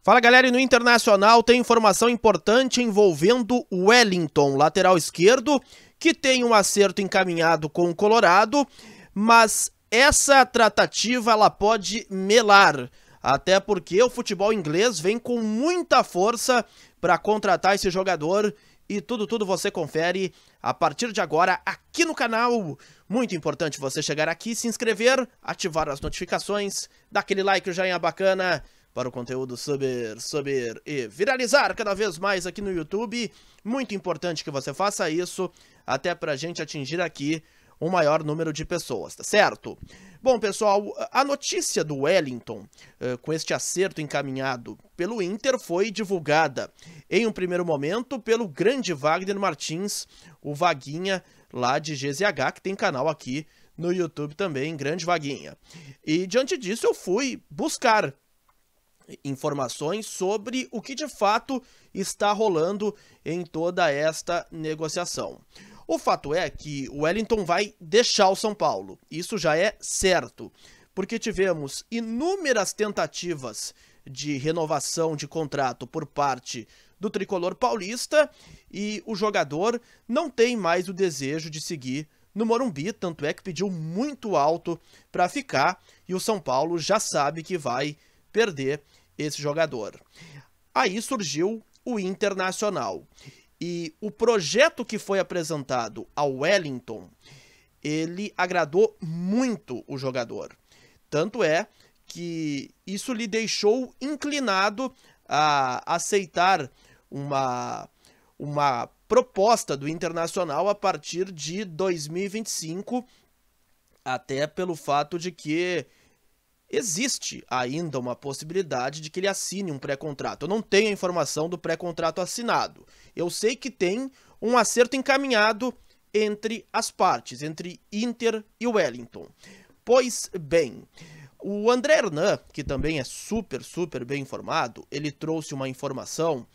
Fala galera, e no Internacional tem informação importante envolvendo Wellington, lateral esquerdo, que tem um acerto encaminhado com o Colorado, mas essa tratativa ela pode melar, até porque o futebol inglês vem com muita força para contratar esse jogador e tudo, tudo você confere a partir de agora aqui no canal. Muito importante você chegar aqui, se inscrever, ativar as notificações, dar aquele like, o joinha bacana para o conteúdo subir, subir e viralizar cada vez mais aqui no YouTube. Muito importante que você faça isso, até para a gente atingir aqui um maior número de pessoas, tá certo? Bom, pessoal, a notícia do Wellington eh, com este acerto encaminhado pelo Inter foi divulgada em um primeiro momento pelo grande Wagner Martins, o Vaguinha lá de GZH, que tem canal aqui no YouTube também, grande Vaguinha. E diante disso eu fui buscar informações sobre o que de fato está rolando em toda esta negociação. O fato é que o Wellington vai deixar o São Paulo, isso já é certo, porque tivemos inúmeras tentativas de renovação de contrato por parte do tricolor paulista e o jogador não tem mais o desejo de seguir no Morumbi, tanto é que pediu muito alto para ficar e o São Paulo já sabe que vai perder esse jogador. Aí surgiu o Internacional. E o projeto que foi apresentado ao Wellington, ele agradou muito o jogador. Tanto é que isso lhe deixou inclinado a aceitar uma, uma proposta do Internacional a partir de 2025, até pelo fato de que existe ainda uma possibilidade de que ele assine um pré-contrato. Eu não tenho a informação do pré-contrato assinado. Eu sei que tem um acerto encaminhado entre as partes, entre Inter e Wellington. Pois bem, o André Hernan, que também é super, super bem informado, ele trouxe uma informação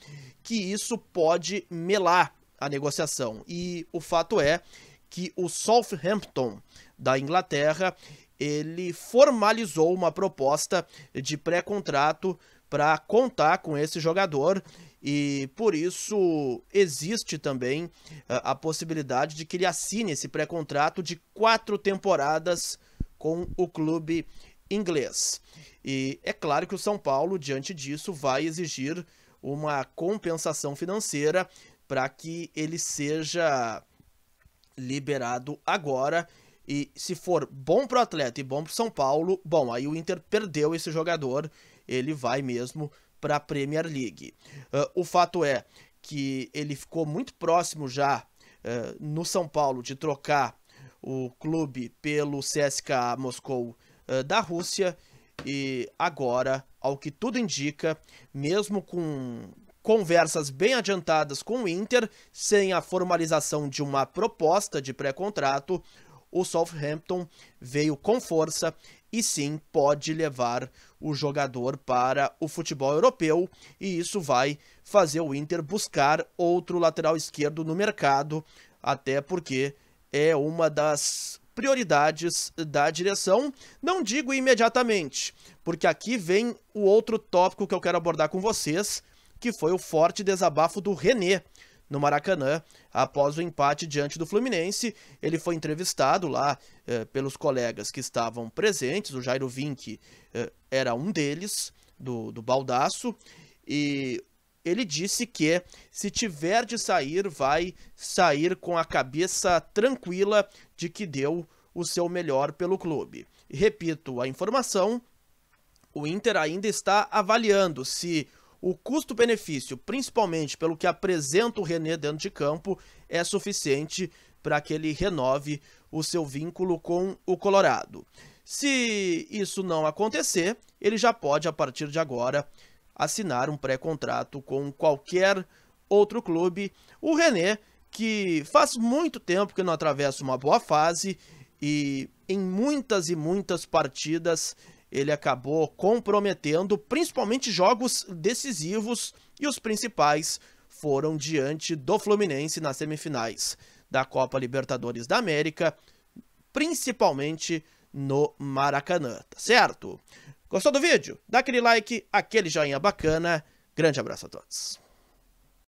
que isso pode melar a negociação. E o fato é que o Southampton da Inglaterra, ele formalizou uma proposta de pré-contrato para contar com esse jogador e por isso existe também ah, a, possibilidade de que ele assine esse pré-contrato de quatro temporadas com o clube inglês. E é claro que o São Paulo, diante disso, vai exigir uma compensação financeira para que ele seja liberado agora e se for bom pro atleta e bom pro São Paulo, bom, aí o Inter perdeu esse jogador, ele vai mesmo para a Premier League. Uh, o fato é que ele ficou muito próximo já uh, no São Paulo de trocar o clube pelo CSKA Moscou uh, da Rússia e agora, ao que tudo indica, mesmo com conversas bem adiantadas com o Inter, sem a formalização de uma proposta de pré-contrato, o Southampton veio com força e sim pode levar o jogador para o futebol europeu e isso vai fazer o Inter buscar outro lateral esquerdo no mercado, até porque é uma das prioridades da direção. Não digo imediatamente, porque aqui vem o outro tópico que eu quero abordar com vocês, que foi o forte desabafo do René no Maracanã após o empate diante do Fluminense. Ele foi entrevistado lá eh, pelos colegas que estavam presentes, o Jairo Vinck eh, era um deles, do, do Baldaço, e ele disse que se tiver de sair, vai sair com a cabeça tranquila de que deu o seu melhor pelo clube. repito a informação: o Inter ainda está avaliando se o custo-benefício, principalmente pelo que apresenta o René dentro de campo, é suficiente para que ele renove o seu vínculo com o Colorado. Se isso não acontecer, ele já pode, a partir de agora, assinar um pré-contrato com qualquer outro clube. O René, que faz muito tempo que não atravessa uma boa fase e em muitas e muitas partidas ele acabou comprometendo principalmente jogos decisivos e os principais foram diante do Fluminense nas semifinais da Copa Libertadores da América, principalmente no Maracanã, tá certo? Gostou do vídeo? Dá aquele like, aquele joinha bacana. Grande abraço a todos.